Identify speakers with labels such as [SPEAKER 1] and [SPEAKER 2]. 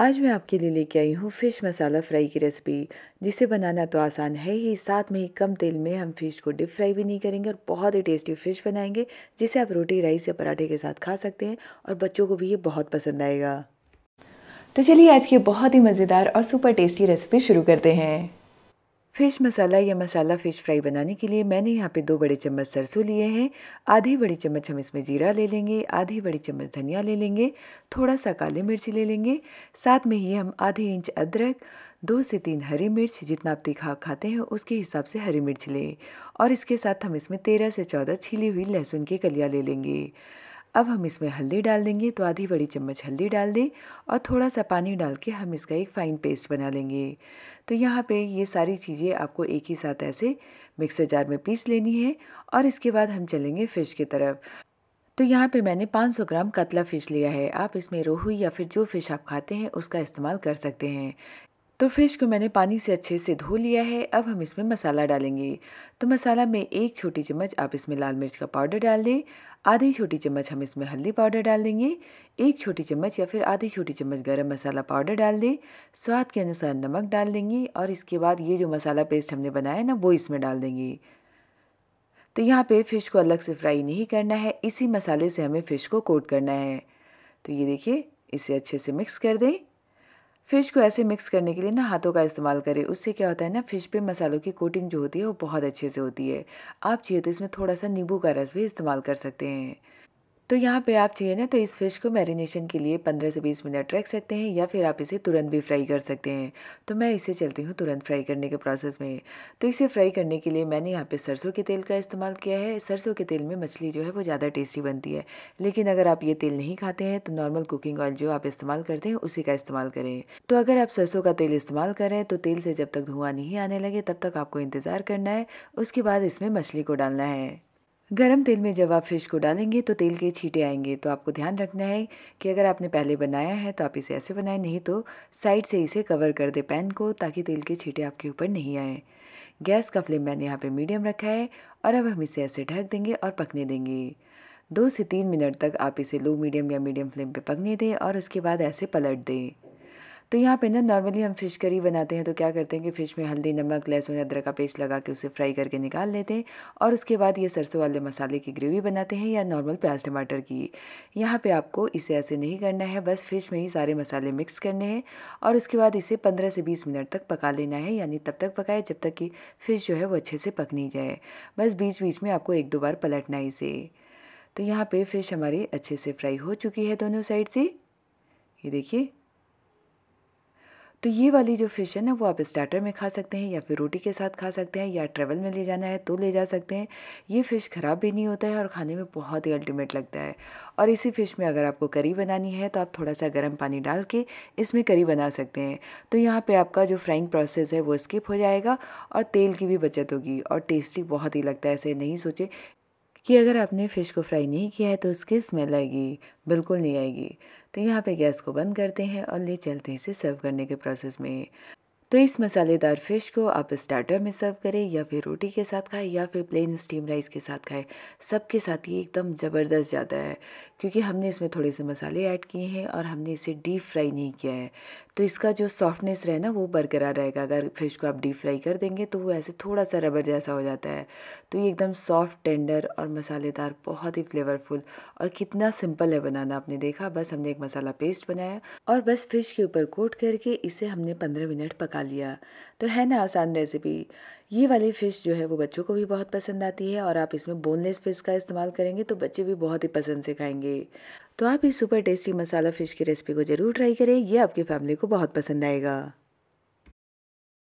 [SPEAKER 1] आज मैं आपके लिए लेके आई हूँ फ़िश मसाला फ्राई की रेसिपी जिसे बनाना तो आसान है ही साथ में ही कम तेल में हम फ़िश को डिप फ्राई भी नहीं करेंगे और बहुत ही टेस्टी फ़िश बनाएंगे जिसे आप रोटी राइस या पराठे के साथ खा सकते हैं और बच्चों को भी ये बहुत पसंद आएगा तो चलिए आज की बहुत ही मज़ेदार और सुपर टेस्टी रेसिपी शुरू करते हैं फ़िश मसाला या मसाला फ़िश फ्राई बनाने के लिए मैंने यहाँ पे दो बड़े चम्मच सरसों लिए हैं आधी बड़ी चम्मच हम इसमें जीरा ले लेंगे आधी बड़ी चम्मच धनिया ले लेंगे थोड़ा सा काली मिर्च ले लेंगे साथ में ही हम आधे इंच अदरक दो से तीन हरी मिर्च जितना आप तीखा खाते हैं उसके हिसाब से हरी मिर्च लें और इसके साथ हम इसमें तेरह से चौदह छिली हुई लहसुन की कलिया ले लेंगे अब हम इसमें हल्दी डाल देंगे तो आधी बड़ी चम्मच हल्दी डाल दें और थोड़ा सा पानी डाल के हम इसका एक फ़ाइन पेस्ट बना लेंगे तो यहाँ पे ये सारी चीज़ें आपको एक ही साथ ऐसे मिक्सर जार में पीस लेनी है और इसके बाद हम चलेंगे फ़िश की तरफ तो यहाँ पे मैंने 500 ग्राम कतला फ़िश लिया है आप इसमें रोहू या फिर जो फ़िश आप खाते हैं उसका इस्तेमाल कर सकते हैं तो फिश को मैंने पानी से अच्छे से धो लिया है अब हम इसमें मसाला डालेंगे तो मसाला में एक छोटी चम्मच आप इसमें लाल मिर्च का पाउडर डाल दें आधी छोटी चम्मच हम इसमें हल्दी पाउडर डाल देंगे एक छोटी चम्मच या फिर आधी छोटी चम्मच गरम मसाला पाउडर डाल दें स्वाद के अनुसार नमक डाल देंगे और इसके बाद ये जो मसाला पेस्ट हमने बनाया ना वो इसमें डाल देंगे तो यहाँ पे फ़िश को अलग से फ्राई नहीं करना है इसी मसाले से हमें फ़िश को कोट करना है तो ये देखिए इसे अच्छे से मिक्स कर दें फ़िश को ऐसे मिक्स करने के लिए ना हाथों का इस्तेमाल करें उससे क्या होता है ना फ़िश पे मसालों की कोटिंग जो होती है वो बहुत अच्छे से होती है आप चाहिए तो इसमें थोड़ा सा नींबू का रस भी इस्तेमाल कर सकते हैं तो यहाँ पे आप चाहिए ना तो इस फिश को मैरिनेशन के लिए 15 से 20 मिनट रख सकते हैं या फिर आप इसे तुरंत भी फ्राई कर सकते हैं तो मैं इसे चलती हूँ तुरंत फ्राई करने के प्रोसेस में तो इसे फ्राई करने के लिए मैंने यहाँ पे सरसों के तेल का इस्तेमाल किया है सरसों के तेल में मछली जो है वो ज़्यादा टेस्टी बनती है लेकिन अगर आप ये तेल नहीं खाते हैं तो नॉर्मल कुकिंग ऑयल जो आप इस्तेमाल करते हैं उसी का इस्तेमाल करें तो अगर आप सरसों का तेल इस्तेमाल करें तो तेल से जब तक धुआं नहीं आने लगे तब तक आपको इंतज़ार करना है उसके बाद इसमें मछली को डालना है गरम तेल में जब आप फिश को डालेंगे तो तेल के छींटे आएंगे तो आपको ध्यान रखना है कि अगर आपने पहले बनाया है तो आप इसे ऐसे बनाएं नहीं तो साइड से इसे कवर कर दे पैन को ताकि तेल के छींटे आपके ऊपर नहीं आए गैस का फ्लेम मैंने यहाँ पे मीडियम रखा है और अब हम इसे ऐसे ढक देंगे और पकने देंगे दो से तीन मिनट तक आप इसे लो मीडियम या मीडियम फ्लेम पर पकने दें और उसके बाद ऐसे पलट दें तो यहाँ पे ना नॉर्मली हम फ़िश करी बनाते हैं तो क्या करते हैं कि फ़िश में हल्दी नमक लहसुन अदरक का पेस्ट लगा के उसे फ्राई करके निकाल लेते हैं और उसके बाद ये सरसों वाले मसाले की ग्रेवी बनाते हैं या नॉर्मल प्याज टमाटर की यहाँ पे आपको इसे ऐसे नहीं करना है बस फ़िश में ही सारे मसाले मिक्स करने हैं और उसके बाद इसे पंद्रह से बीस मिनट तक पका लेना है यानी तब तक पकाए जब तक कि फ़िश जो है वो अच्छे से पक नहीं जाए बस बीच बीच में आपको एक दो बार पलटना है इसे तो यहाँ पर फ़िश हमारी अच्छे से फ्राई हो चुकी है दोनों साइड से ये देखिए तो ये वाली जो फिश है ना वो आप स्टार्टर में खा सकते हैं या फिर रोटी के साथ खा सकते हैं या ट्रेवल में ले जाना है तो ले जा सकते हैं ये फ़िश ख़राब भी नहीं होता है और खाने में बहुत ही अल्टीमेट लगता है और इसी फ़िश में अगर आपको करी बनानी है तो आप थोड़ा सा गर्म पानी डाल के इसमें करी बना सकते हैं तो यहाँ पर आपका जो फ्राइंग प्रोसेस है वो स्किप हो जाएगा और तेल की भी बचत होगी और टेस्टी बहुत ही लगता है ऐसे नहीं सोचे कि अगर आपने फ़िश को फ्राई नहीं किया है तो उसकी स्मेल आएगी बिल्कुल नहीं आएगी तो यहाँ पे गैस को बंद करते हैं और ले चलते हैं इसे सर्व करने के प्रोसेस में तो इस मसालेदार फिश को आप स्टार्टर में सर्व करें या फिर रोटी के साथ खाएं या फिर प्लेन स्टीम राइस के साथ खाएं सबके साथ ये एकदम ज़बरदस्त जाता है क्योंकि हमने इसमें थोड़े से मसाले ऐड किए हैं और हमने इसे डीप फ्राई नहीं किया है तो इसका जो सॉफ्टनेस रहे ना वो बरकरार रहेगा अगर फिश को आप डीप फ्राई कर देंगे तो वो ऐसे थोड़ा सा रबर जैसा हो जाता है तो ये एकदम सॉफ्ट टेंडर और मसालेदार बहुत ही फ्लेवरफुल और कितना सिंपल है बनाना आपने देखा बस हमने एक मसाला पेस्ट बनाया और बस फिश के ऊपर कोट करके इसे हमने पंद्रह मिनट पका लिया तो है ना आसान रेसिपी ये वाली फ़िश जो है वो बच्चों को भी बहुत पसंद आती है और आप इसमें बोनलेस फ़िश का इस्तेमाल करेंगे तो बच्चे भी बहुत ही पसंद से खाएंगे तो आप इस सुपर टेस्टी मसाला फ़िश की रेसिपी को ज़रूर ट्राई करें ये आपकी फैमिली को बहुत पसंद आएगा